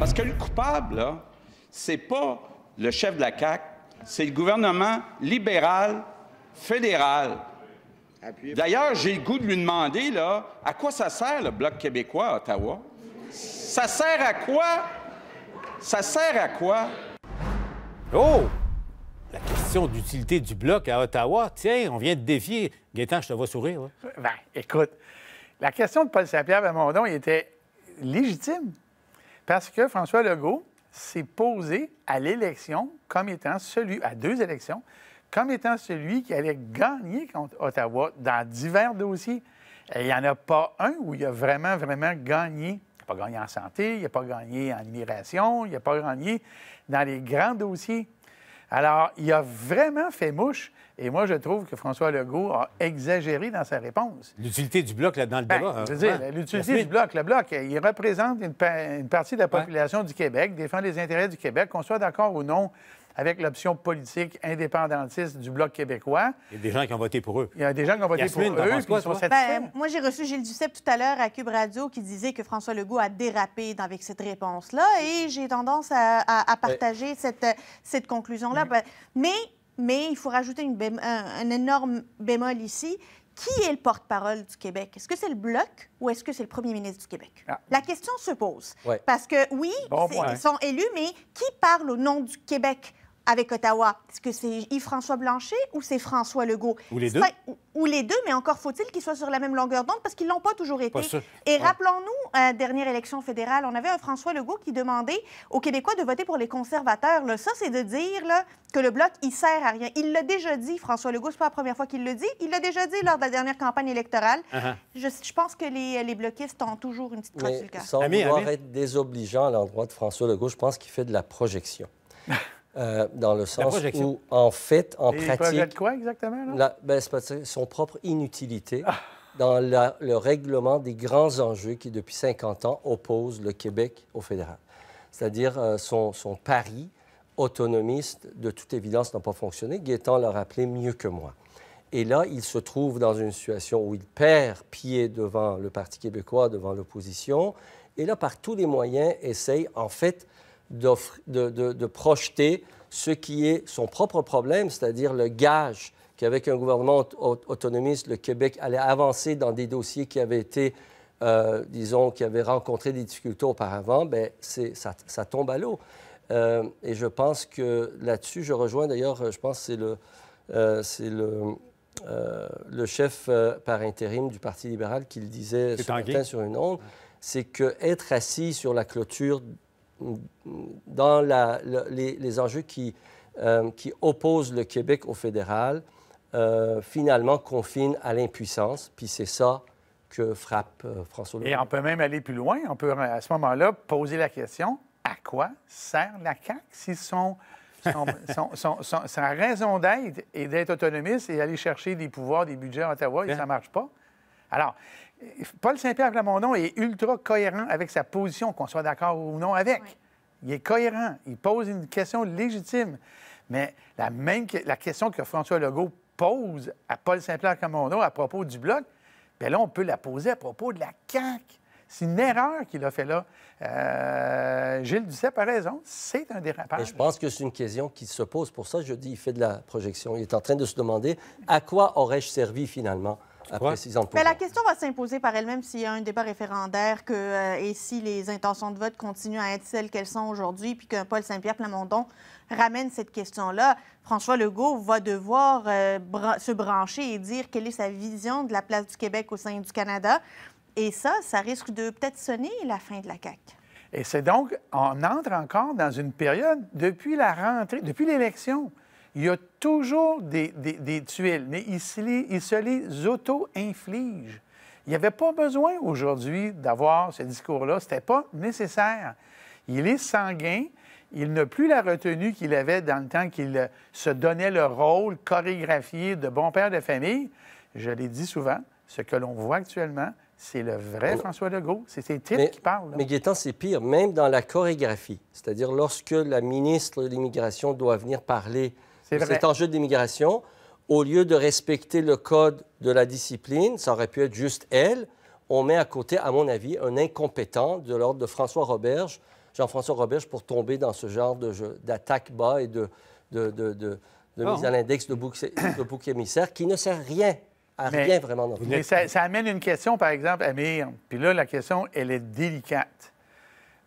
Parce que le coupable, là, c'est pas le chef de la CAQ, c'est le gouvernement libéral fédéral. D'ailleurs, j'ai le goût de lui demander, là, à quoi ça sert le Bloc québécois à Ottawa? Ça sert à quoi? Ça sert à quoi? Oh! La question d'utilité du Bloc à Ottawa, tiens, on vient de défier. Gaétan, je te vois sourire. Ben, écoute, la question de Paul Saint-Pierre nom, il était légitime. Parce que François Legault s'est posé à l'élection comme étant celui, à deux élections, comme étant celui qui avait gagné contre Ottawa dans divers dossiers. il n'y en a pas un où il a vraiment, vraiment gagné. Il n'a pas gagné en santé, il n'a pas gagné en immigration, il n'a pas gagné dans les grands dossiers alors, il a vraiment fait mouche. Et moi, je trouve que François Legault a exagéré dans sa réponse. L'utilité du bloc, là, dans le ben, débat. Hein. dire, l'utilité du bloc. Le bloc, il représente une, partie de la population du Québec, défend les intérêts du Québec, qu'on soit d'accord ou non avec l'option politique indépendantiste du Bloc québécois. Il y a des gens qui ont voté pour eux. Il y a des gens qui ont voté pour eux. Ben, moi, j'ai reçu Gilles Duceppe tout à l'heure à Cube Radio qui disait que François Legault a dérapé avec cette réponse-là et j'ai tendance à, ben, partager cette, cette conclusion-là. Mais, mais il faut rajouter une un, énorme bémol ici qui est le porte-parole du Québec? Est-ce que c'est le Bloc ou est-ce que c'est le premier ministre du Québec? Ah. La question se pose. Parce que oui, ils sont élus, mais qui parle au nom du Québec? avec Ottawa. Est-ce que c'est Yves-François Blanchet ou c'est François Legault? Ou les deux. Ou, les deux, mais encore faut-il qu'ils soient sur la même longueur d'onde parce qu'ils l'ont pas toujours été. Et rappelons-nous, euh, dernière élection fédérale, on avait un François Legault qui demandait aux Québécois de voter pour les conservateurs. ça, c'est de dire que le Bloc, il sert à rien. Il l'a déjà dit, François Legault, c'est pas la première fois qu'il le dit. Il l'a déjà dit lors de la dernière campagne électorale. Uh-huh. je, pense que les, les, bloquistes ont toujours une petite crotte sur le être désobligeant à l'endroit de François Legault, je pense qu'il fait de la projection. Euh, dans le sens où, en fait, en pratique... Il quoi exactement? Ben, son propre inutilité ah. dans le règlement des grands enjeux qui, depuis 50 ans, opposent le Québec au fédéral. C'est-à-dire euh, son, pari autonomiste, de toute évidence, n'a pas fonctionné. Guétan l'a rappelé mieux que moi. Et là, il se trouve dans une situation où il perd pied devant le Parti québécois, devant l'opposition, et là, par tous les moyens, essaye, en fait, de, de, projeter ce qui est son propre problème, c'est-à-dire le gage qu'avec un gouvernement autonomiste, le Québec allait avancer dans des dossiers qui avaient été, euh, disons, qui avaient rencontré des difficultés auparavant, bien, ça, ça, tombe à l'eau. Euh, et je pense que là-dessus, je rejoins d'ailleurs, je pense que c'est le, euh, c'est le, le, chef par intérim du Parti libéral qui le disait ce matin sur une onde, c'est qu'être assis sur la clôture dans les, enjeux euh, qui, opposent le Québec au fédéral, euh, finalement confine à l'impuissance. Puis c'est ça que frappe euh, François Et on peut même aller plus loin. On peut à ce moment-là poser la question à quoi sert la CAQ si sont son, sa raison d'être et d'être autonomiste et aller chercher des pouvoirs, des budgets à Ottawa, et hein? ça ne marche pas. Alors, Paul Saint-Pierre Clamondon est ultra cohérent avec sa position, qu'on soit d'accord ou non avec. Il est cohérent. Il pose une question légitime. Mais la même question que François Legault pose à Paul Saint-Pierre Clamondon à propos du bloc, bien là, on peut la poser à propos de la CAQ. C'est une erreur qu'il a fait là. Euh, Gilles Duceppe a raison, c'est un dérapage. je pense que c'est une question qui se pose. Pour ça, je dis, il fait de la projection. Il est en train de se demander à quoi aurais-je servi finalement mais la question va s'imposer par elle-même s'il y a un débat référendaire que, euh, et si les intentions de vote continuent à être celles qu'elles sont aujourd'hui, puis que Paul Saint-Pierre Plamondon ramène cette question-là. François Legault va devoir euh, se brancher et dire quelle est sa vision de la place du Québec au sein du Canada. Et ça, ça risque de peut-être sonner la fin de la CAQ. Et c'est donc, on entre encore dans une période depuis la rentrée, depuis l'élection il y a toujours des, tuiles, mais il se les, auto inflige Il n'y avait pas besoin aujourd'hui d'avoir ce discours-là, ce n'était pas nécessaire. Il est sanguin, il n'a plus la retenue qu'il avait dans le temps qu'il euh, se donnait le rôle chorégraphié de bon père de famille. Je l'ai dit souvent, ce que l'on voit actuellement, c'est le vrai oh. François Legault. C'est ses titres qui parlent. Mais Gaétan, c'est pire, même dans la chorégraphie. C'est-à-dire lorsque la ministre de l'Immigration doit venir parler cet enjeu d'immigration, au lieu de respecter le code de la discipline, ça aurait pu être juste elle, on met à côté, à mon avis, un incompétent de l'ordre de François Roberge, Jean-François Roberge, pour tomber dans ce genre d'attaque bas et de, mise à l'index de bouc, de émissaire qui ne sert rien à rien vraiment Mais ça, ça, amène une question, par exemple, Amir. Puis là, la question, elle est délicate.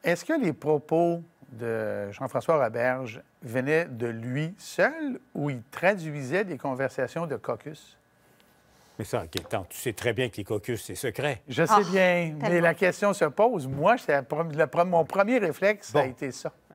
Est-ce que les propos de Jean-François Roberge venait de lui seul ou il traduisait des conversations de caucus? Mais ça, inquiétant, Tu sais très bien que les caucus, c'est secret. Je sais ah, bien, mais la question se pose. Moi, mon premier réflexe, ça a été ça.